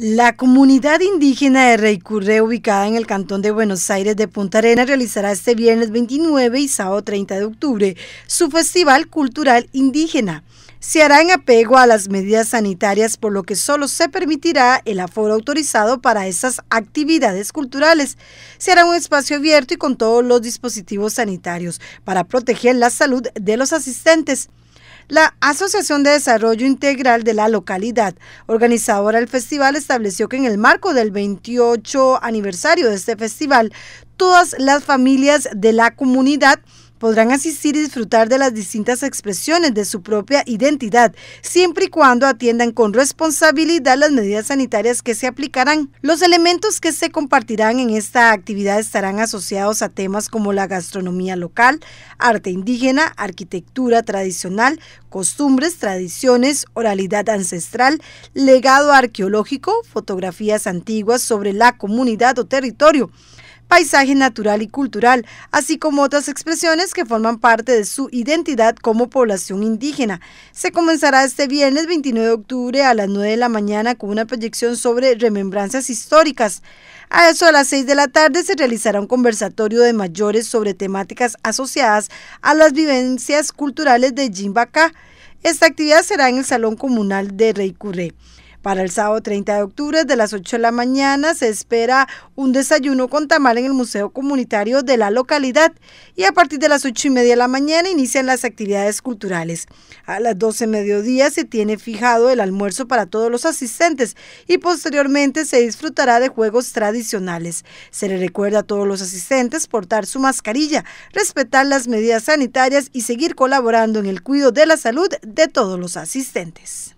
La comunidad indígena de Reycurre, ubicada en el cantón de Buenos Aires de Punta Arena, realizará este viernes 29 y sábado 30 de octubre su Festival Cultural Indígena. Se hará en apego a las medidas sanitarias, por lo que solo se permitirá el aforo autorizado para esas actividades culturales. Se hará un espacio abierto y con todos los dispositivos sanitarios para proteger la salud de los asistentes. La Asociación de Desarrollo Integral de la localidad, organizadora del festival, estableció que en el marco del 28 aniversario de este festival, todas las familias de la comunidad podrán asistir y disfrutar de las distintas expresiones de su propia identidad, siempre y cuando atiendan con responsabilidad las medidas sanitarias que se aplicarán. Los elementos que se compartirán en esta actividad estarán asociados a temas como la gastronomía local, arte indígena, arquitectura tradicional, costumbres, tradiciones, oralidad ancestral, legado arqueológico, fotografías antiguas sobre la comunidad o territorio, paisaje natural y cultural, así como otras expresiones que forman parte de su identidad como población indígena. Se comenzará este viernes 29 de octubre a las 9 de la mañana con una proyección sobre remembranzas históricas. A eso a las 6 de la tarde se realizará un conversatorio de mayores sobre temáticas asociadas a las vivencias culturales de Jimbacá. Esta actividad será en el Salón Comunal de Rey para el sábado 30 de octubre de las 8 de la mañana se espera un desayuno con tamal en el Museo Comunitario de la localidad y a partir de las 8 y media de la mañana inician las actividades culturales. A las 12 de mediodía se tiene fijado el almuerzo para todos los asistentes y posteriormente se disfrutará de juegos tradicionales. Se le recuerda a todos los asistentes portar su mascarilla, respetar las medidas sanitarias y seguir colaborando en el cuidado de la salud de todos los asistentes.